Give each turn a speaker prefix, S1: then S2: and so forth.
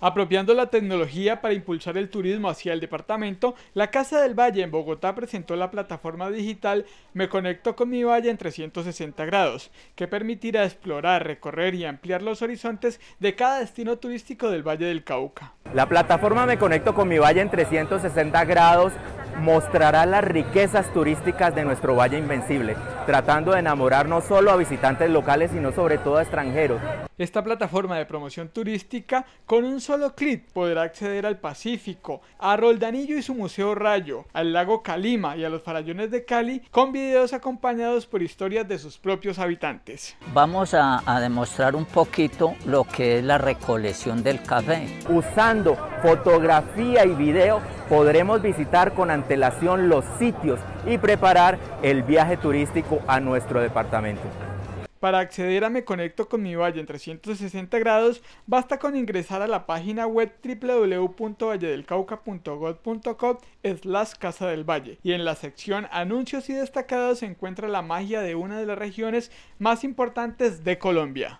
S1: Apropiando la tecnología para impulsar el turismo hacia el departamento, la Casa del Valle en Bogotá presentó la plataforma digital Me Conecto con mi Valle en 360 grados, que permitirá explorar, recorrer y ampliar los horizontes de cada destino
S2: turístico del Valle del Cauca. La plataforma Me Conecto con mi Valle en 360 grados mostrará las riquezas turísticas de nuestro Valle Invencible, tratando de enamorar no solo a visitantes locales, sino sobre todo a extranjeros.
S1: Esta plataforma de promoción turística, con un solo clic podrá acceder al Pacífico, a Roldanillo y su Museo Rayo, al lago Calima y a los farallones de Cali, con videos acompañados por historias de sus propios habitantes.
S3: Vamos a, a demostrar un poquito lo que es la recolección del café. Usando fotografía y video podremos visitar con
S2: antelación los sitios y preparar el viaje turístico a nuestro departamento.
S1: Para acceder a Me Conecto con mi Valle en 360 grados, basta con ingresar a la página web www.valledelcauca.gov.co Las Casa del Valle y en la sección Anuncios y Destacados se encuentra la magia de una de las regiones más importantes de Colombia.